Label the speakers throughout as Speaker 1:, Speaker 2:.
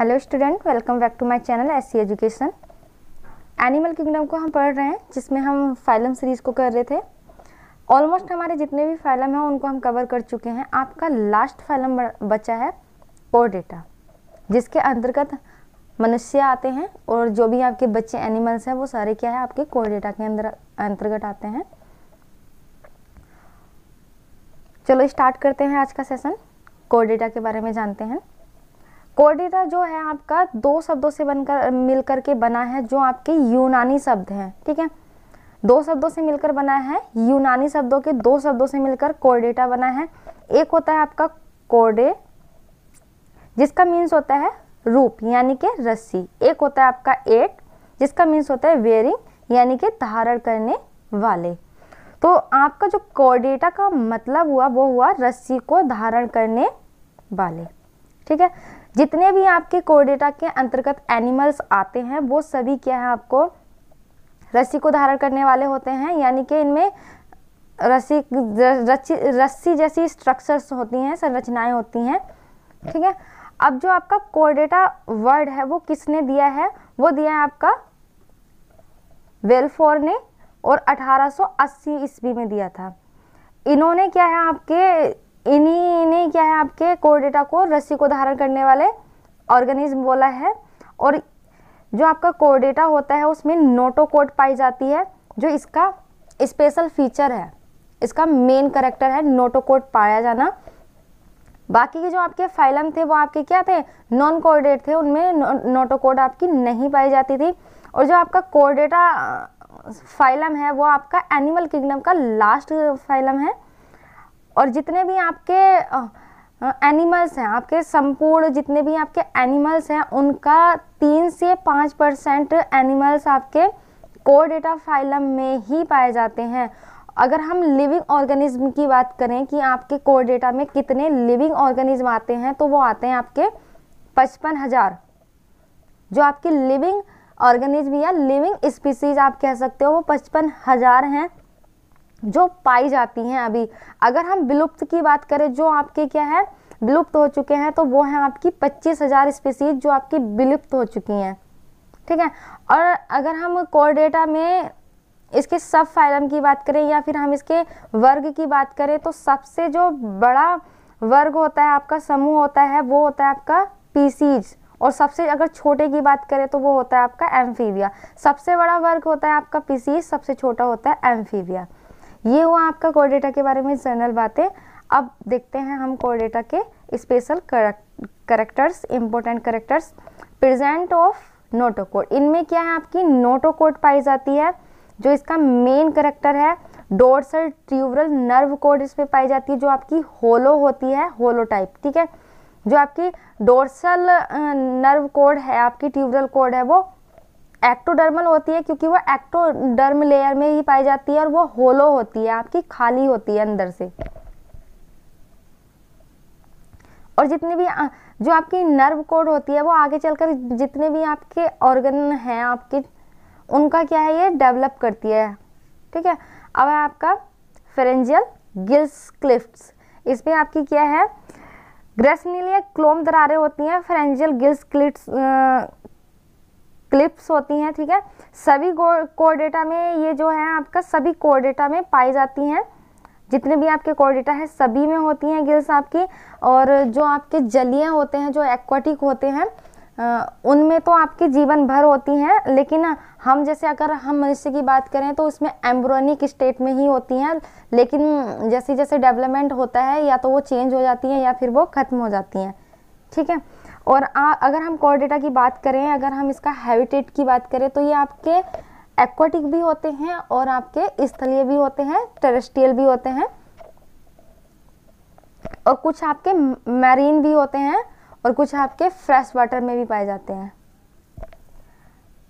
Speaker 1: Hello student welcome back to my channel S education animal kingdom को हम पढ़ रहे हैं जिसमें हम फाइलम सीरीज़ को कर रहे थे ऑलमोस्ट हमारे जितने भी फाइलम हैं उनको हम कवर कर चुके हैं आपका लास्ट फाइलम बचा है डेटा जिसके अंतर्गत मनुष्य आते हैं और जो भी आपके बच्चे एनिमल्स हैं वो सारे क्या है आपके कोर डेटा के अंदर अंतर्गत आते हैं चलो स्टार्ट करते हैं आज का सेशन डेटा के बारे में जानते हैं कोडिरा जो है आपका दो शब्दों से बनकर मिलकर के बना है जो आपके यूनानी शब्द हैं ठीक है दो शब्दों से मिलकर बना है यूनानी शब्दों के दो शब्दों से मिलकर कोर्डेटा बना है एक होता है आपका कोडे जिसका मीन्स होता है रूप यानी कि रस्सी एक होता है आपका एट जिसका मीन्स होता है वेयरिंग यानी कि धारण करने वाले तो आपका जो कोर्डेटा का मतलब हुआ वो हुआ रस्सी को धारण करने वाले ठीक है जितने भी आपके कोडेटा के अंतर्गत एनिमल्स आते हैं वो सभी क्या है आपको रस्सी को धारण करने वाले होते हैं यानी कि इनमें रस्सी रस्सी जैसी स्ट्रक्चर्स होती हैं संरचनाएं होती हैं ठीक है अब जो आपका कोडेटा वर्ड है वो किसने दिया है वो दिया है आपका वेलफोर ने और 1880 ईस्वी में दिया था इन्होंने क्या है आपके इन्हीं इन्हीं क्या है आपके कोर डेटा को रस्सी को धारण करने वाले ऑर्गेनिज्म बोला है और जो आपका कोर डेटा होता है उसमें नोटोकोट पाई जाती है जो इसका स्पेशल फीचर है इसका मेन करेक्टर है नोटोकोट पाया जाना बाकी के जो आपके फाइलम थे वो आपके क्या थे नॉन कोर्डेट थे उनमें नोटो नोटोकोड आपकी नहीं पाई जाती थी और जो आपका कोर्डेटा फाइलम है वो आपका एनिमल किंगडम का लास्ट फाइलम है और जितने भी आपके एनिमल्स हैं आपके संपूर्ण जितने भी आपके एनिमल्स हैं उनका तीन से पाँच परसेंट एनिमल्स आपके कोर डेटा फाइलम में ही पाए जाते हैं अगर हम लिविंग ऑर्गेनिज्म की बात करें कि आपके कोर डेटा में कितने लिविंग ऑर्गेनिज्म आते हैं तो वो आते हैं आपके पचपन हज़ार जो आपके लिविंग ऑर्गेनिज्म या लिविंग स्पीसीज आप कह सकते हो वो पचपन हज़ार हैं जो पाई जाती हैं अभी अगर हम विलुप्त की बात करें जो आपके क्या है विलुप्त हो चुके हैं तो वो हैं आपकी पच्चीस हज़ार स्पीसीज जो आपकी विलुप्त हो चुकी हैं ठीक है और अगर हम कोर डेटा में इसके सब फाइलम की बात करें या फिर हम इसके वर्ग की बात करें तो सबसे जो बड़ा वर्ग होता है आपका समूह होता है वो होता है आपका पीसीज और सबसे अगर छोटे की बात करें तो वो होता है आपका एम्फीविया सबसे बड़ा वर्ग होता है आपका पीसीज सबसे छोटा होता है एम्फीविया ये हुआ आपका कोर डेटा के बारे में जनरल बातें अब देखते हैं हम कोर डेटा के special characters important characters present of notochord इनमें क्या है आपकी नोटो कोड पाई जाती है जो इसका मेन करेक्टर है डोरसल ट्यूबरल नर्व कोड इसमें पाई जाती है जो आपकी होलो होती है होलो टाइप ठीक है जो आपकी डोरसल नर्व कोड है आपकी ट्यूबरल कोड है वो एक्टोडर्मल होती है क्योंकि वह एक्टोडर्म लेयर में ही पाई जाती है और वो होलो होती है आपकी खाली होती है अंदर से और जितने भी जो आपकी नर्व कोड होती है वो आगे चलकर जितने भी आपके ऑर्गन हैं आपके उनका क्या है ये डेवलप करती है ठीक है अब है आपका फेरेंजियल गिल्स क्लिफ्ट इसमें आपकी क्या है ग्रेसनीलिया क्लोम दरारें होती हैं फेरेंजियल गिल्स क्लिफ्ट क्लिप्स होती हैं ठीक है सभी कोर डेटा में ये जो है आपका सभी कोर डेटा में पाई जाती हैं जितने भी आपके कोर डेटा है सभी में होती हैं गिल्स आपकी और जो आपके जलीय होते हैं जो एक्वाटिक होते हैं उनमें तो आपकी जीवन भर होती हैं लेकिन हम जैसे अगर हम मनुष्य की बात करें तो उसमें एम्ब्रोनिक स्टेट में ही होती हैं लेकिन जैसे जैसे डेवलपमेंट होता है या तो वो चेंज हो जाती हैं या फिर वो ख़त्म हो जाती हैं ठीक है और आ, अगर हम कॉर्डेटा की बात करें अगर हम इसका हैबिटेट की बात करें तो ये आपके एक्वाटिक भी होते हैं और आपके स्थलीय भी होते हैं टेरेस्ट्रियल भी होते हैं और कुछ आपके मैरीन भी होते हैं और कुछ आपके फ्रेश वाटर में भी पाए जाते हैं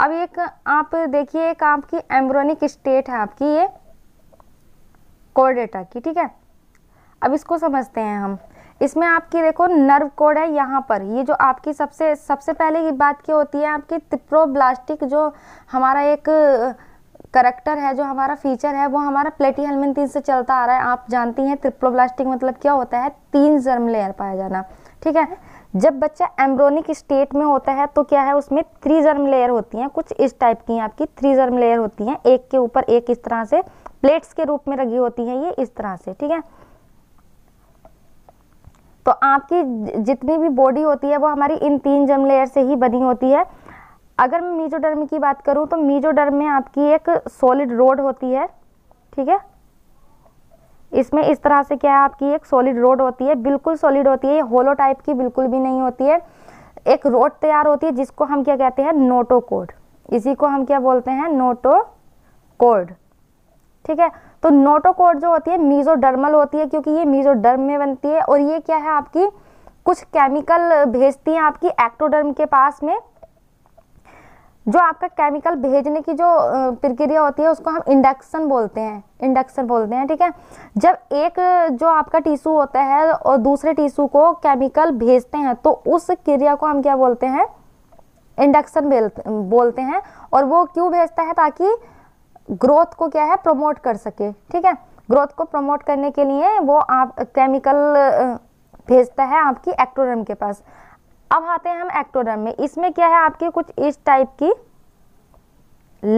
Speaker 1: अब एक आप देखिए एक आपकी एम्ब्रोनिक स्टेट है आपकी ये कोर्डेटा की ठीक है अब इसको समझते हैं हम इसमें आपकी देखो नर्व कोड है यहाँ पर ये जो आपकी सबसे सबसे पहले की बात की होती है आपकी तिप्रोब्लास्टिक जो हमारा एक करेक्टर है जो हमारा फीचर है वो हमारा प्लेटी तीन से चलता आ रहा है आप जानती हैं ट्रिप्लोब्लास्टिक मतलब क्या होता है तीन जर्म लेयर पाया जाना ठीक है जब बच्चा एम्ब्रोनिक स्टेट में होता है तो क्या है उसमें थ्री जर्म लेयर होती हैं कुछ इस टाइप की आपकी थ्री जर्म लेयर होती हैं एक के ऊपर एक इस तरह से प्लेट्स के रूप में लगी होती हैं ये इस तरह से ठीक है तो आपकी जितनी भी बॉडी होती है वो हमारी इन तीन जम लेयर से ही बनी होती है अगर मैं मीजोडर्म की बात करूँ तो मीजोडर्म में आपकी एक सॉलिड रोड होती है ठीक है इसमें इस तरह से क्या है आपकी एक सॉलिड रोड होती है बिल्कुल सॉलिड होती है ये होलो टाइप की बिल्कुल भी नहीं होती है एक रोड तैयार होती है जिसको हम क्या कहते हैं नोटो कोड इसी को हम क्या बोलते हैं नोटो कोड ठीक है तो नोटोकोड जो होती है मीजोडर्मल होती है क्योंकि ये मीजोडर्म में बनती है और ये क्या है आपकी कुछ केमिकल भेजती हैं आपकी एक्टोडर्म के पास में जो आपका केमिकल भेजने की जो प्रक्रिया होती है उसको हम इंडक्शन बोलते हैं इंडक्शन बोलते हैं ठीक है जब एक जो आपका टिश्यू होता है और दूसरे टिश्यू को केमिकल भेजते हैं तो उस क्रिया को हम क्या बोलते हैं इंडक्शन बोलते हैं और वो क्यों भेजता है ताकि ग्रोथ को क्या है प्रमोट कर सके ठीक है ग्रोथ को प्रमोट करने के लिए वो आप केमिकल भेजता है आपकी एक्टोडर्म के पास अब आते हैं हम एक्टोडर्म में इसमें क्या है आपकी कुछ इस टाइप की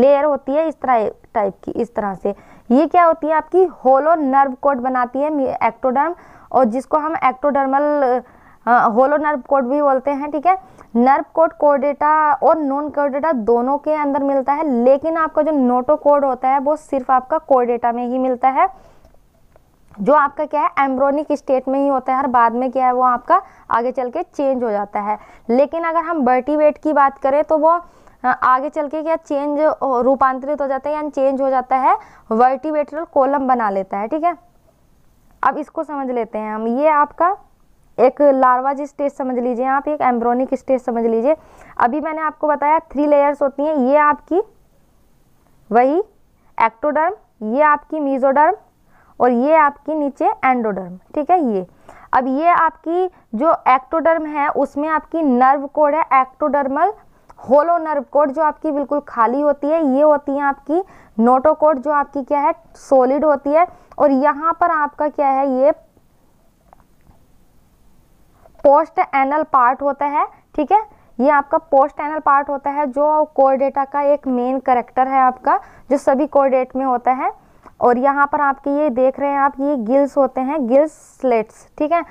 Speaker 1: लेयर होती है इस तरह टाइप की इस तरह से ये क्या होती है आपकी होलो नर्व कोड बनाती है एक्टोडर्म और जिसको हम एक्टोडर्मल होलो नर्व कोड भी बोलते हैं ठीक है नर्व कोड कोडेटा और नॉन कोडेटा दोनों के अंदर मिलता है लेकिन आपका जो नोटो कोड होता है वो सिर्फ आपका कोडेटा में ही मिलता है जो आपका क्या है एम्ब्रोनिक स्टेट में ही होता है और बाद में क्या है वो आपका आगे चल के चेंज हो जाता है लेकिन अगर हम बर्टिवेट की बात करें तो वो आगे चल के क्या चेंज रूपांतरित हो जाता है यानी चेंज हो जाता है वर्टिवेटरल कोलम बना लेता है ठीक है अब इसको समझ लेते हैं हम ये आपका एक लार्वाज स्टेज समझ लीजिए आप एक एम्ब्रोनिक स्टेज समझ लीजिए अभी मैंने आपको बताया थ्री लेयर्स होती हैं ये आपकी वही एक्टोडर्म ये आपकी मीजोडर्म और ये आपकी नीचे एंडोडर्म ठीक है ये अब ये आपकी जो एक्टोडर्म है उसमें आपकी नर्व कोड है एक्टोडर्मल होलो नर्व कोड जो आपकी बिल्कुल खाली होती है ये होती है आपकी नोटोकोड जो आपकी क्या है सॉलिड होती है और यहाँ पर आपका क्या है ये पोस्ट एनल पार्ट होता है ठीक है ये आपका पोस्ट एनल पार्ट होता है जो कोर डेटा का एक मेन करेक्टर है आपका जो सभी कोर्डेट में होता है और यहाँ पर आपके ये देख रहे हैं आप ये गिल्स होते हैं गिल्स स्लेट्स ठीक है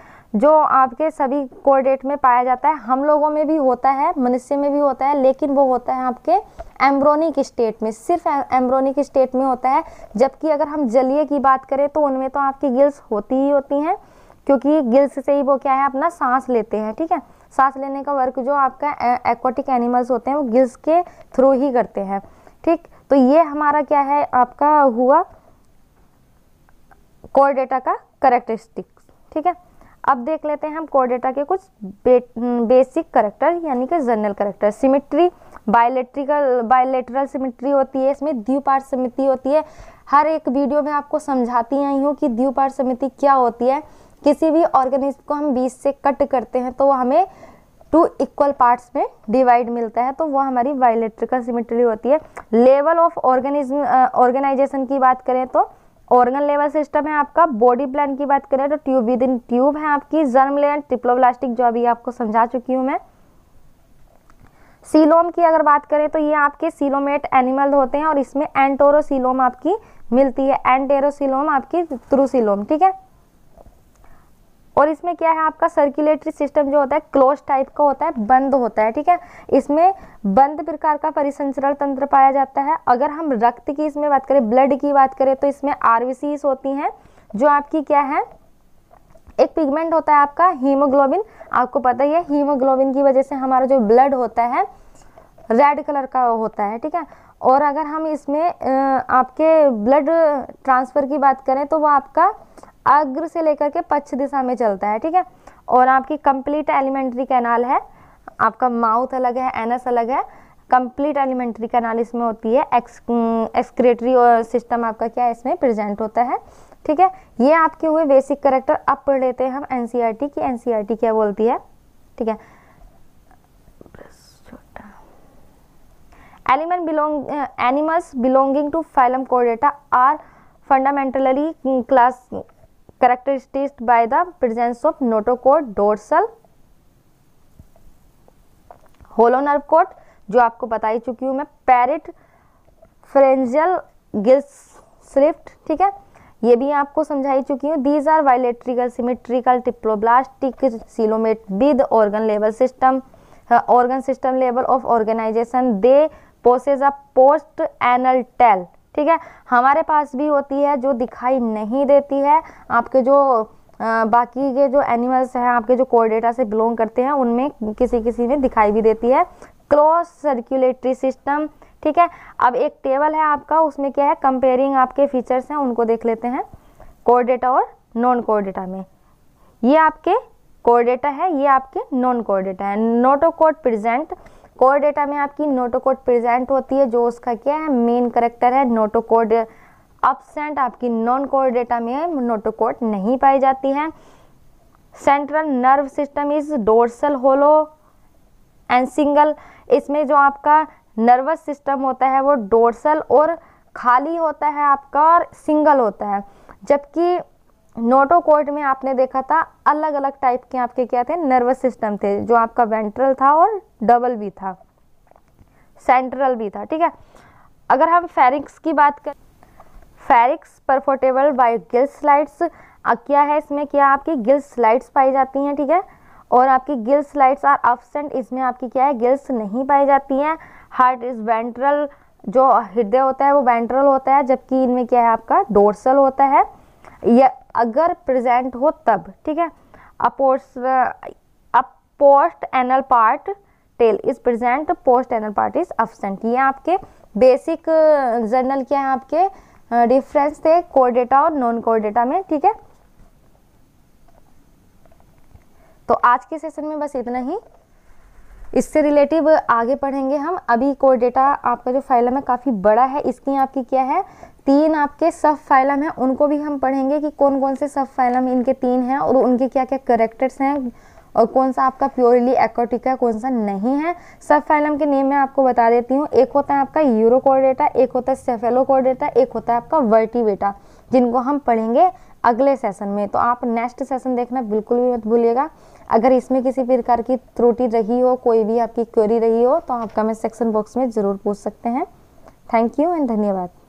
Speaker 1: जो आपके सभी कोर्डेट में पाया जाता है हम लोगों में भी होता है मनुष्य में भी होता है लेकिन वो होता है आपके एम्ब्रोनिक स्टेट में सिर्फ एम्ब्रोनिक स्टेट में होता है जबकि अगर हम जलीय की बात करें तो उनमें तो आपकी गिल्स होती ही होती हैं क्योंकि गिल्स से ही वो क्या है अपना सांस लेते हैं ठीक है सांस लेने का वर्क जो आपका एक्वाटिक एनिमल्स होते हैं वो गिल्स के थ्रू ही करते हैं ठीक तो ये हमारा क्या है आपका हुआ कोर डेटा का करेक्टरिस्टिक्स ठीक है अब देख लेते हैं हम कोर डेटा के कुछ बे, बेसिक करेक्टर यानी कि general character symmetry bilateral bilateral symmetry होती है इसमें द्वीपार समिति होती है हर एक वीडियो में आपको समझाती आई हूँ कि द्वीपार समिति क्या होती है किसी भी ऑर्गेनिज्म को हम बीस से कट करते हैं तो हमें टू इक्वल पार्ट्स में डिवाइड मिलता है तो वह हमारी बायोलेट्रिकल सिमेट्री होती है लेवल ऑफ ऑर्गेनिज्म ऑर्गेनाइजेशन की बात करें तो ऑर्गन लेवल सिस्टम है आपका बॉडी प्लान की बात करें तो ट्यूब विद इन ट्यूब है आपकी जर्म लेन ट्रिप्लोब्लास्टिक जो अभी आपको समझा चुकी हूँ मैं सीलोम की अगर बात करें तो ये आपके सीलोमेट एनिमल होते हैं और इसमें एंटोरोसिलोम आपकी मिलती है एंटेरोसिलोम आपकी थ्रूसिलोम ठीक है और इसमें क्या है आपका सर्कुलेटरी सिस्टम जो होता है क्लोज टाइप का होता है बंद होता है ठीक है इसमें बंद प्रकार का परिसंचरण तंत्र पाया जाता है अगर हम रक्त की इसमें बात करें ब्लड की बात करें तो इसमें आरवीसीज होती हैं जो आपकी क्या है एक पिगमेंट होता है आपका हीमोग्लोबिन आपको पता ही है हीमोग्लोबिन की वजह से हमारा जो ब्लड होता है रेड कलर का होता है ठीक है और अगर हम इसमें आपके ब्लड ट्रांसफ़र की बात करें तो वो आपका अग्र से लेकर के पक्ष दिशा में चलता है ठीक है और आपकी कंप्लीट एलिमेंट्री कैनाल है आपका माउथ अलग है एनस अलग है कंप्लीट एलिमेंट्री कैनाल इसमें होती है एक्स एक्सक्रेटरी mm, और सिस्टम आपका क्या है इसमें प्रेजेंट होता है ठीक है ये आपके हुए बेसिक करेक्टर अब पढ़ लेते हैं हम एन की एन क्या बोलती है ठीक है element belong animals belonging to phylum कोडेटा are fundamentally class characterized by the presence of notochord dorsal hollow nerve cord जो आपको बता ही चुकी हूँ मैं पैरिट फ्रेंजियल गिल्स स्लिफ्ट ठीक है ये भी आपको समझाई चुकी हूँ दीज आर वायलेट्रिकल symmetrical triploblastic coelomate with organ level system organ system level of organisation they possess a post anal tail ठीक है हमारे पास भी होती है जो दिखाई नहीं देती है आपके जो आ, बाकी के जो एनिमल्स हैं आपके जो कोर्डेटा से बिलोंग करते हैं उनमें किसी किसी में दिखाई भी देती है क्लोज सर्कुलेटरी सिस्टम ठीक है अब एक टेबल है आपका उसमें क्या है कंपेयरिंग आपके फीचर्स हैं उनको देख लेते हैं कोर्डेटा और नॉन कोर्डेटा में ये आपके कोर्डेटा है ये आपके नॉन कोर्डेटा है नोटोकोड प्रेजेंट कोर डेटा में आपकी नोटोकोड प्रेजेंट होती है जो उसका क्या है मेन करेक्टर है नोटोकोड अपसेंट आपकी नॉन कोर डेटा में नोटोकोड नहीं पाई जाती है central nerve system is dorsal hollow and single इसमें जो आपका नर्वस सिस्टम होता है वो डोर्सल और खाली होता है आपका और सिंगल होता है जबकि नोटोकोड में आपने देखा था अलग अलग टाइप के आपके क्या थे नर्वस सिस्टम थे जो आपका वेंट्रल था और डबल भी था सेंट्रल भी था ठीक है अगर हम फेरिक्स की बात करें pharynx perforated by gill slits क्या है इसमें क्या आपकी गिल स्लाइड्स पाई जाती हैं ठीक है थीके? और आपकी गिल स्लाइड्स आर अब्सेंट इसमें आपकी क्या है गिल्स नहीं पाई जाती हैं हार्ट इज वेंट्रल जो हृदय होता है वो वेंट्रल होता है जबकि इनमें क्या है आपका डोर्सल होता है या अगर प्रेजेंट हो तब ठीक है अपोर्स a post anal part tail is present post anal part is absent ये आपके बेसिक जर्नल uh, क्या है आपके difference uh, the chordata और नॉन कोर डेटा में ठीक है तो आज के सेशन में बस इतना ही इससे रिलेटिव आगे पढ़ेंगे हम अभी कोर डेटा आपका जो फाइलम है काफ़ी बड़ा है इसकी आपकी क्या है तीन आपके सब फाइलम हैं उनको भी हम पढ़ेंगे कि कौन कौन से सब फाइलम इनके तीन हैं और उनके क्या क्या करेक्टर्स हैं और कौन सा आपका प्योरली एक्टिक है कौन सा नहीं है सब फाइलम के नेम मैं आपको बता देती हूँ एक होता है आपका यूरोकोडेटा एक होता है सेफेलोकोडेटा एक होता है आपका वर्टिवेटा जिनको हम पढ़ेंगे अगले सेशन में तो आप नेक्स्ट सेशन देखना बिल्कुल भी मत भूलिएगा अगर इसमें किसी प्रकार की त्रुटि रही हो कोई भी आपकी क्वेरी रही हो तो आप कमेंट सेक्शन बॉक्स में ज़रूर पूछ सकते हैं थैंक यू एंड धन्यवाद